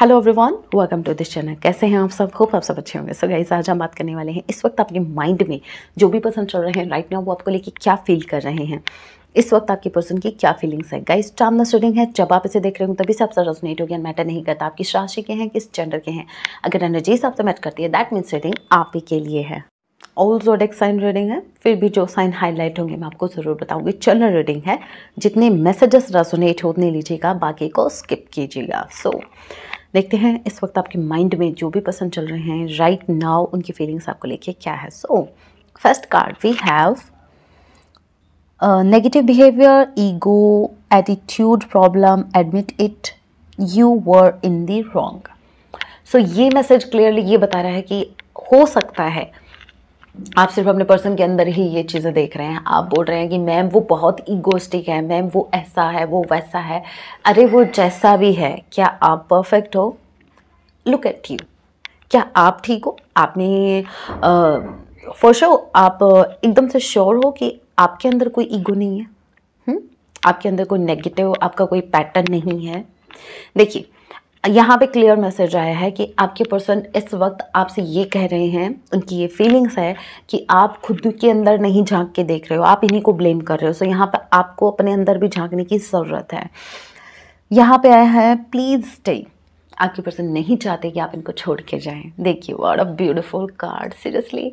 Hello everyone welcome to this channel कैसे हैं आप सब होप आप सब अच्छे होंगे सो गाइस आज हम बात करने वाले हैं इस वक्त आपके माइंड में जो भी पर्सन चल रहे हैं राइट नाउ वो आपको लेके क्या फील कर रहे हैं इस वक्त आपकी पर्सन की क्या फीलिंग्स है गाइस टामनस स्टूडिंग है जब आप इसे देख रहे हो तभी से आपसे रेजोनेट गया मैटर नहीं करता आप किस राशि के हैं किस जेंडर के हैं अगर एनर्जीज आपसे मैच करती है दैट मीन्स रीडिंग आप ही के लिए है ऑल जोडेक साइन रीडिंग है फिर भी जो साइन हाईलाइट होंगे मैं आपको ज़रूर बताऊंगी चैनल रीडिंग है जितने मैसेजेस रेजोनेट होने लीजिएगा बाकी को स्किप कीजिएगा सो so, देखते हैं इस वक्त आपके माइंड में जो भी पसंद चल रहे हैं राइट नाउ उनकी फीलिंग्स आपको लेके क्या है so first card we have negative behaviour ego attitude problem admit it you were in the wrong so ये मैसेज क्लियरली ये बता रहा है कि हो सकता है आप सिर्फ अपने पर्सन के अंदर ही ये चीज़ें देख रहे हैं आप बोल रहे हैं कि मैम वो बहुत ईगोस्टिक है मैम वो ऐसा है वो वैसा है अरे वो जैसा भी है क्या आप परफेक्ट हो लुक एट यू क्या आप ठीक हो आपने फॉर श्योर sure, आप एकदम से श्योर हो कि आपके अंदर कोई ईगो नहीं है हुँ? हम्म? आपके अंदर कोई नेगेटिव आपका कोई पैटर्न नहीं है देखिए यहाँ पे क्लियर मैसेज आया है कि आपके पर्सन इस वक्त आपसे ये कह रहे हैं उनकी ये फीलिंग्स है कि आप खुद के अंदर नहीं झांक के देख रहे हो आप इन्हीं को ब्लेम कर रहे हो सो यहाँ पे आपको अपने अंदर भी झांकने की ज़रूरत है यहाँ पे आया है प्लीज़ स्टे आपके पर्सन नहीं चाहते कि आप इनको छोड़ के जाएँ देखिए what a beautiful card seriously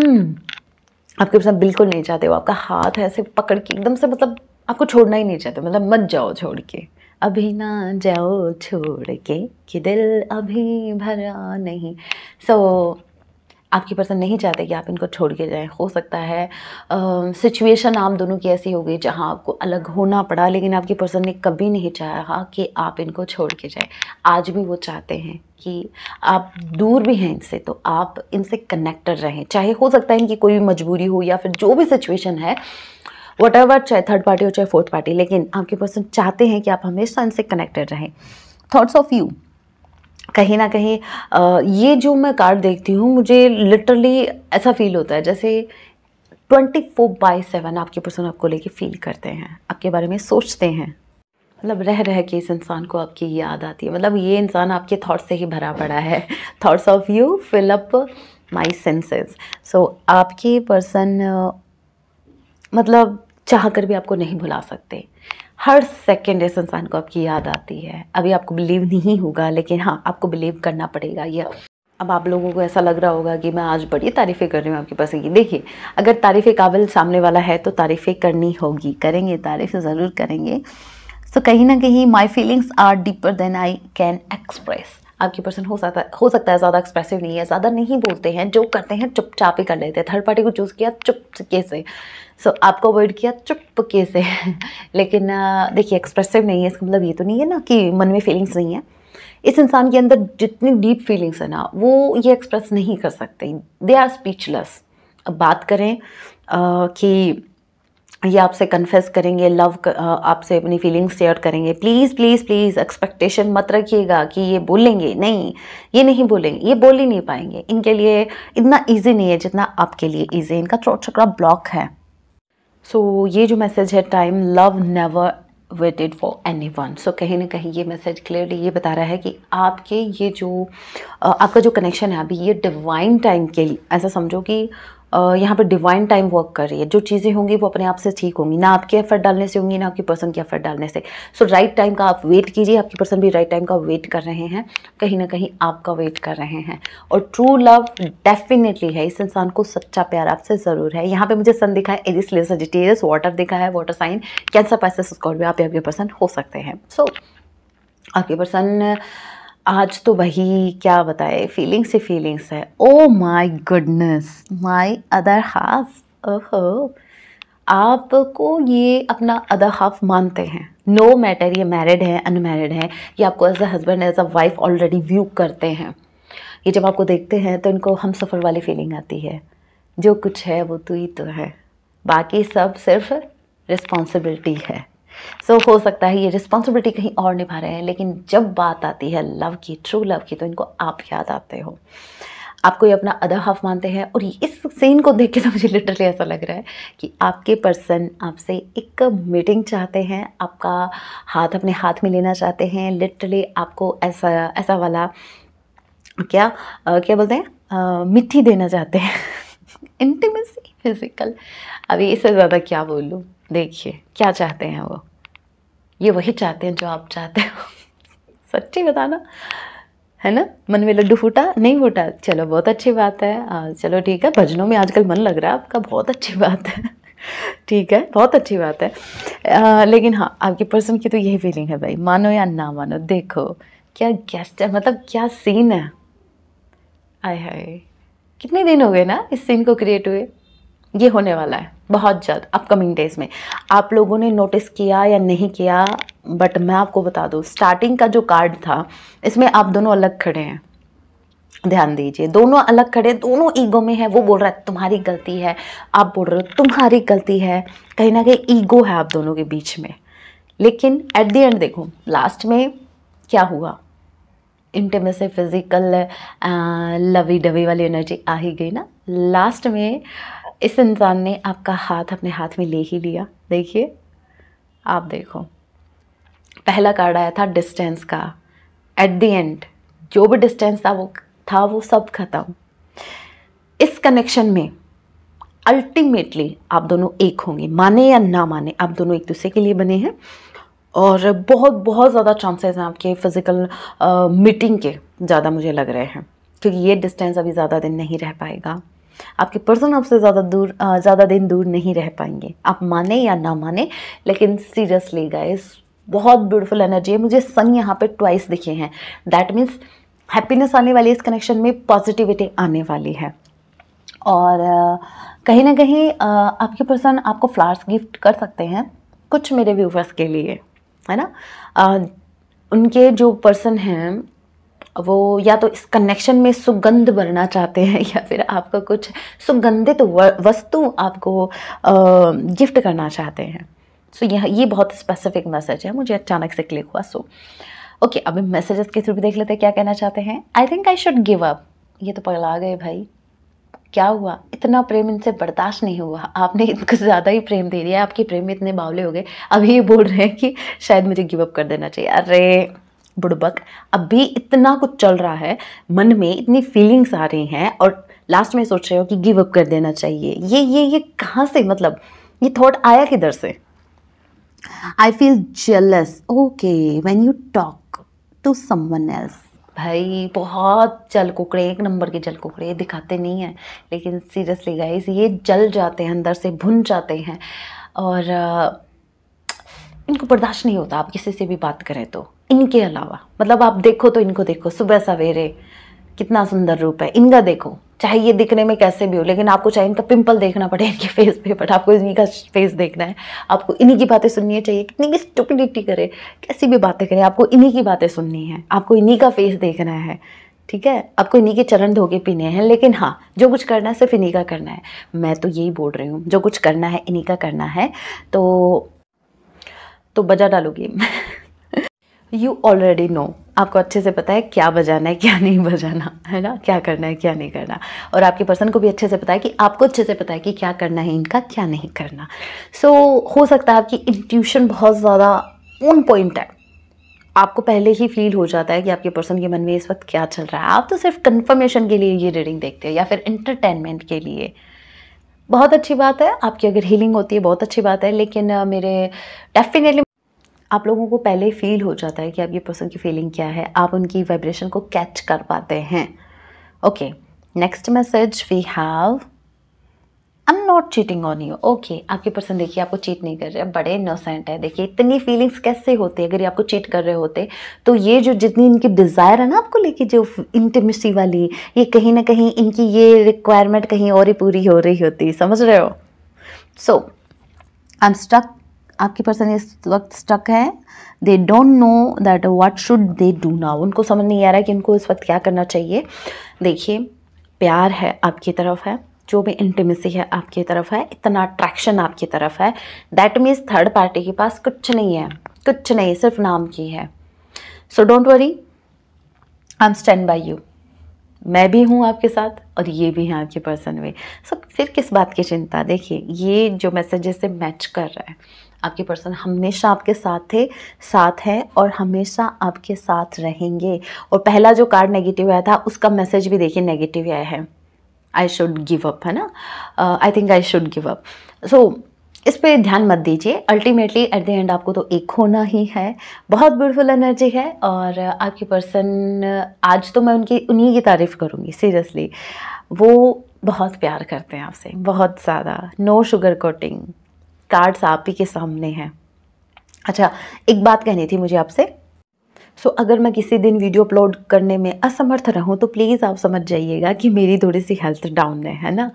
आपके पर्सन बिल्कुल नहीं चाहते वो आपका हाथ ऐसे पकड़ के एकदम से मतलब आपको छोड़ना ही नहीं चाहते मतलब मत जाओ छोड़ के अभी ना जाओ छोड़ के कि दिल अभी भरा नहीं सो so, आपकी पर्सन नहीं चाहते कि आप इनको छोड़ के जाएँ हो सकता है सिचुएशन uh, आप दोनों की ऐसी हो गई जहाँ आपको अलग होना पड़ा लेकिन आपकी पर्सन ने कभी नहीं चाहा कि आप इनको छोड़ के जाएँ आज भी वो चाहते हैं कि आप दूर भी हैं इनसे तो आप इनसे कनेक्टेड रहें चाहे हो सकता है इनकी कोई भी मजबूरी हो या फिर जो भी सिचुएशन है वट एवर चाहे थर्ड पार्टी हो चाहे फोर्थ पार्टी लेकिन आपके पर्सन चाहते हैं कि आप हमेशा इनसे कनेक्टेड रहें थॉट्स ऑफ यू कहीं ना कहीं ये जो मैं कार्ड देखती हूँ मुझे लिटरली ऐसा फील होता है जैसे ट्वेंटी फोर बाई सेवन आपके पर्सन आपको लेके फील करते हैं आपके बारे में सोचते हैं मतलब रह रह के इस इंसान को आपकी याद आती है मतलब ये इंसान आपके थाट्स से ही भरा पड़ा है thoughts of you fill up my senses so आपके पर्सन मतलब चाह कर भी आपको नहीं भुला सकते हर सेकेंड इस इंसान को आपकी याद आती है अभी आपको बिलीव नहीं होगा लेकिन हाँ आपको बिलीव करना पड़ेगा यह अब आप लोगों को ऐसा लग रहा होगा कि मैं आज बड़ी तारीफ़ें कर रही हूँ आपके पास की देखिए अगर तारीफ़ काबिल सामने वाला है तो तारीफ़ें करनी होगी करेंगे तारीफ़ ज़रूर करेंगे सो so, कहीं ना कहीं my feelings are deeper than I can express आपकी पर्सन हो सकता हो सकता है ज़्यादा एक्सप्रेसिव नहीं है ज़्यादा नहीं बोलते हैं जो करते हैं चुपचाप ही कर लेते हैं थर्ड पार्टी को चूज़ किया चुपके से सो so, आपको अवॉइड किया चुपके से लेकिन देखिए एक्सप्रेसिव नहीं है इसका मतलब ये तो नहीं है ना कि मन में फीलिंग्स नहीं है इस इंसान के अंदर जितनी डीप फीलिंग्स है ना वो ये एक्सप्रेस नहीं कर सकते दे आर स्पीचलेस अब बात करें आ, कि ये आपसे कन्फेस करेंगे लव आपसे अपनी फीलिंग्स शेयर करेंगे प्लीज़ प्लीज़ प्लीज़ एक्सपेक्टेशन मत रखिएगा कि ये बोलेंगे नहीं ये नहीं बोलेंगे ये बोल ही नहीं पाएंगे इनके लिए इतना ईजी नहीं है जितना आपके लिए ईजी इनका थ्रोट चक्रा ब्लॉक है सो so, ये जो मैसेज है time love never waited for anyone so कहीं ना कहीं ये मैसेज क्लियरली ये बता रहा है कि आपके ये जो आपका जो कनेक्शन है अभी ये डिवाइन टाइम के लिए ऐसा समझो कि यहाँ पर डिवाइन टाइम वर्क कर रही है जो चीज़ें होंगी वो अपने आप से ठीक होंगी ना आपके एफर्ट डालने से होंगी ना आपकी पर्सन के एफर्ट डालने से सो राइट टाइम का आप वेट कीजिए आपकी पर्सन भी राइट टाइम का वेट कर रहे हैं कहीं ना कहीं आपका वेट कर रहे हैं और ट्रू लव डेफिनेटली है इस इंसान को सच्चा प्यार आपसे ज़रूर है यहाँ पर मुझे सन दिखा है इसलिए सजिटेरियस वाटर दिखा है water sign cancer Pisces Scorpio आप आपके पर्सन हो सकते हैं सो so, आपके पर्सन आज तो वही क्या बताए फीलिंग्स ही फीलिंग्स है oh my goodness my other half ओहो आपको ये अपना अदर हाफ मानते हैं नो no मैटर ये मैरिड है अनमैरिड है ये आपको as a husband as a wife already view करते हैं ये जब आपको देखते हैं तो इनको हम सफ़र वाली फीलिंग आती है जो कुछ है वो तो ही तो है बाकी सब सिर्फ रिस्पॉन्सिबिलिटी है सो so, हो सकता है ये रिस्पॉन्सिबिलिटी कहीं और निभा रहे हैं लेकिन जब बात आती है लव की ट्रू लव की तो इनको आप याद आते हो आपको ये अपना अदर हाफ मानते हैं और इस सीन को देख के तो मुझे लिटरली ऐसा लग रहा है कि आपके पर्सन आपसे एक मीटिंग चाहते हैं आपका हाथ अपने हाथ में लेना चाहते हैं लिटरली आपको ऐसा ऐसा वाला क्या आ, क्या बोलते हैं मिट्टी देना चाहते हैं इंटीमेसी फिज़िकल अभी इससे ज़्यादा क्या बोलूँ देखिए क्या चाहते हैं वो ये वही चाहते हैं जो आप चाहते हो सच्ची बताना है ना मन में लड्डू फूटा नहीं फूटा चलो बहुत अच्छी बात है आ, चलो ठीक है भजनों में आजकल मन लग रहा है आपका बहुत अच्छी बात है ठीक है बहुत अच्छी बात है आ, लेकिन हाँ आपकी पर्सन की तो यही फीलिंग है भाई मानो या ना मानो देखो क्या गेस्ट है मतलब क्या सीन है आय हाय कितने दिन हो गए ना इस सीन को क्रिएट हुए ये होने वाला है बहुत जल्द अपकमिंग डेज़ में आप लोगों ने नोटिस किया या नहीं किया बट मैं आपको बता दूँ स्टार्टिंग का जो कार्ड था इसमें आप दोनों अलग खड़े हैं ध्यान दीजिए दोनों अलग खड़े दोनों ईगो में है वो बोल रहा है तुम्हारी गलती है आप बोल रहे हो तुम्हारी गलती है कहीं ना कहीं ईगो है आप दोनों के बीच में लेकिन एट दी एंड देखो लास्ट में क्या हुआ से फिजिकल लवी डवी वाली एनर्जी आ ही गई ना लास्ट में इस इंसान ने आपका हाथ अपने हाथ में ले ही लिया देखिए आप देखो पहला कार्ड आया था डिस्टेंस का एट द एंड जो भी डिस्टेंस था वो था वो सब खत्म इस कनेक्शन में अल्टीमेटली आप दोनों एक होंगे माने या ना माने आप दोनों एक दूसरे के लिए बने हैं और बहुत बहुत ज़्यादा चांसेस हैं आपके फिज़िकल मीटिंग uh, के ज़्यादा मुझे लग रहे हैं क्योंकि ये डिस्टेंस अभी ज़्यादा दिन नहीं रह पाएगा आपके पर्सन आपसे ज़्यादा दूर ज़्यादा दिन दूर नहीं रह पाएंगे आप माने या ना माने लेकिन सीरियसली गाइस बहुत ब्यूटीफुल एनर्जी है मुझे सन यहाँ पे ट्वाइस दिखे हैं दैट मीन्स हैप्पीनेस आने वाली इस कनेक्शन में पॉजिटिविटी आने वाली है और कहीं ना कहीं आपके पर्सन आपको फ्लावर्स गिफ्ट कर सकते हैं कुछ मेरे व्यूवर्स के लिए है ना आ, उनके जो पर्सन हैं वो या तो इस कनेक्शन में सुगंध भरना चाहते हैं या फिर आपका कुछ सुगंधित वस्तु आपको गिफ्ट करना चाहते हैं सो so, यह ये बहुत स्पेसिफिक मैसेज है मुझे अचानक से क्लिक हुआ सो ओके अभी मैसेजेस के थ्रू भी देख लेते हैं क्या कहना चाहते हैं I think I should give up ये तो पगला गए भाई क्या हुआ इतना प्रेम इनसे बर्दाश्त नहीं हुआ आपने इनको ज़्यादा ही प्रेम दे दिया आपके प्रेम में इतने बावले हो गए अभी ये बोल रहे हैं कि शायद मुझे गिव अप कर देना चाहिए अरे बुड़बक अभी इतना कुछ चल रहा है मन में इतनी फीलिंग्स आ रही हैं और लास्ट में सोच रहे हो कि गिव अप कर देना चाहिए ये ये ये कहाँ से मतलब ये थॉट आया किधर से I feel jealous okay when you talk to someone else भाई बहुत जल कुकड़े एक नंबर के जल कुकड़े दिखाते नहीं हैं लेकिन सीरियसली गाइस ये जल जाते हैं अंदर से भुन जाते हैं और इनको बर्दाश्त नहीं होता आप किसी से भी बात करें तो इनके अलावा मतलब आप देखो तो इनको देखो सुबह सवेरे कितना सुंदर रूप है इनका देखो चाहे ये दिखने में कैसे भी हो लेकिन आपको चाहे इनका पिंपल देखना पड़े इनके फेस पे बट आपको इन्हीं का फेस देखना है आपको इन्हीं की बातें सुननी चाहिए कितनी भी स्टुपिडिटी करे कैसी भी बातें करें आपको इन्हीं की बातें सुननी है आपको इन्हीं का फेस देखना है ठीक है आपको इन्हीं के चरण धोके पीने हैं लेकिन हाँ जो कुछ करना है सिर्फ इन्हीं का करना है मैं तो यही बोल रही हूँ जो कुछ करना है इन्हीं का करना है तो तो बजा डालोगे यू ऑलरेडी नो आपको अच्छे से पता है क्या बजाना है क्या नहीं बजाना है ना क्या करना है क्या नहीं करना और आपके पर्सन को भी अच्छे से पता है कि आपको अच्छे से पता है कि क्या करना है इनका क्या नहीं करना सो so, हो सकता है आपकी इंट्यूशन बहुत ज़्यादा ऑन पॉइंट है आपको पहले ही फील हो जाता है कि आपके पर्सन के मन में इस वक्त क्या चल रहा है आप तो सिर्फ कन्फर्मेशन के लिए ये रीडिंग देखते हैं या फिर इंटरटेनमेंट के लिए बहुत अच्छी बात है आपकी अगर हीलिंग होती है बहुत अच्छी बात है लेकिन मेरे डेफिनेटली आप लोगों को पहले फील हो जाता है कि आप ये पर्सन की फीलिंग क्या है आप उनकी वाइब्रेशन को कैच कर पाते हैं okay next message we have I am not cheating on you okay आपके पर्सन देखिए आपको चीट नहीं कर रहे बड़े इनोसेंट है देखिए इतनी फीलिंग्स कैसे होती है अगर ये आपको चीट कर रहे होते तो ये जो जितनी इनकी डिज़ायर है ना आपको लेके जो इंटीमेसी वाली ये कहीं ना कहीं इनकी ये रिक्वायरमेंट कहीं और ही पूरी हो रही होती समझ रहे हो सो आई एम स्टक आपकी पर्सन इस वक्त स्टक है they don't know that what should they do now उनको समझ नहीं आ रहा है कि उनको इस वक्त क्या करना चाहिए देखिए प्यार है आपकी तरफ है जो भी इंटीमेसी है आपकी तरफ है इतना अट्रैक्शन आपकी तरफ है दैट मीन्स थर्ड पार्टी के पास कुछ नहीं है कुछ नहीं सिर्फ नाम की है so don't worry I am stand by you मैं भी हूँ आपके साथ और ये भी हैं आपके पर्सन में सो फिर किस बात की चिंता देखिए ये जो मैसेजेस से मैच कर रहा है आपके पर्सन हमेशा आपके साथ थे साथ हैं और हमेशा आपके साथ रहेंगे और पहला जो कार्ड नेगेटिव आया था उसका मैसेज भी देखिए नेगेटिव आया है आई शुड गिव अप है ना I think I should give up so इस पर ध्यान मत दीजिए अल्टीमेटली एट द एंड आपको तो एक होना ही है बहुत ब्यूटीफुल एनर्जी है और आपकी पर्सन आज तो मैं उनकी उन्हीं की तारीफ़ करूँगी सीरियसली वो बहुत प्यार करते हैं आपसे बहुत ज़्यादा नो शुगर कोटिंग कार्ड्स आप ही के सामने हैं अच्छा एक बात कहनी थी मुझे आपसे सो so, अगर मैं किसी दिन वीडियो अपलोड करने में असमर्थ रहूँ तो प्लीज़ आप समझ जाइएगा कि मेरी थोड़ी सी हेल्थ डाउन है है ना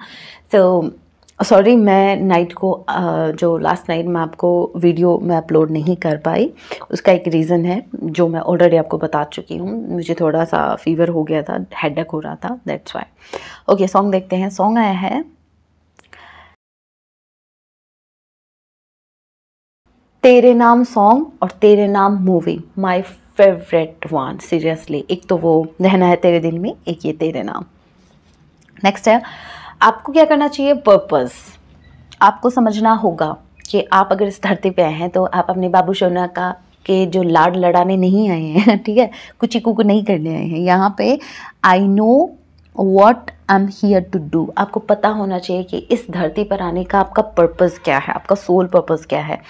तो so, सॉरी मैं नाइट को जो लास्ट नाइट मैं आपको वीडियो मैं अपलोड नहीं कर पाई उसका एक रीज़न है जो मैं ऑलरेडी आपको बता चुकी हूँ मुझे थोड़ा सा फीवर हो गया था हेडक हो रहा था दैट्स वाई ओके सॉन्ग देखते हैं सॉन्ग आया है तेरे नाम सॉन्ग और Tere Naam movie my favourite one seriously एक तो वो रहना है तेरे दिल में एक ये तेरे नाम नेक्स्ट है आपको क्या करना चाहिए पर्पस आपको समझना होगा कि आप अगर इस धरती पे आए हैं तो आप अपने बाबू शोना का के जो लाड लड़ाने नहीं आए हैं ठीक है कुछ ही को नहीं करने आए हैं यहाँ पे I know what I am here to do आपको पता होना चाहिए कि इस धरती पर आने का आपका पर्पज़ क्या है आपका सोल पर्पज़ क्या है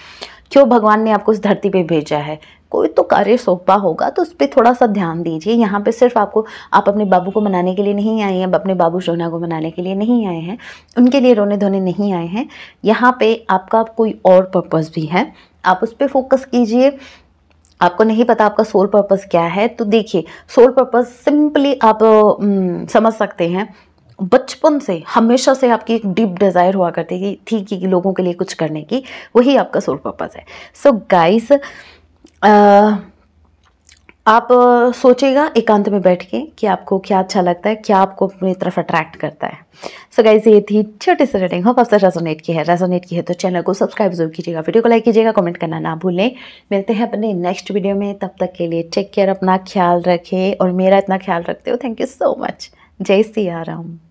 क्यों भगवान ने आपको इस धरती पे भेजा है कोई तो कार्य सौंपा होगा तो उस पर थोड़ा सा ध्यान दीजिए यहाँ पे सिर्फ आपको आप अपने बाबू को मनाने के लिए नहीं आए हैं अपने बाबू सोना को मनाने के लिए नहीं आए हैं उनके लिए रोने धोने नहीं आए हैं यहाँ पे आपका कोई और पर्पज़ भी है आप उस पर फोकस कीजिए आपको नहीं पता आपका सोल पर्पज़ क्या है तो देखिए सोल पर्पज़ सिंपली आप न, समझ सकते हैं बचपन से हमेशा से आपकी एक डीप डिज़ायर हुआ करती थी कि लोगों के लिए कुछ करने की वही आपका सोल पर्पज़ है सो so, गाइस आप सोचेगा एकांत में बैठ के कि आपको क्या अच्छा लगता है क्या आपको अपनी तरफ अट्रैक्ट करता है सो so गाइज ये थी छोटी सी रेटिंग हो आपसे रेजोनेट की है रेजोनेट की है तो चैनल को सब्सक्राइब जरूर कीजिएगा वीडियो को लाइक कीजिएगा कमेंट करना ना भूलें मिलते हैं अपने नेक्स्ट वीडियो में तब तक के लिए टेक केयर अपना ख्याल रखें और मेरा इतना ख्याल रखते हो थैंक यू सो मच जय सिया राम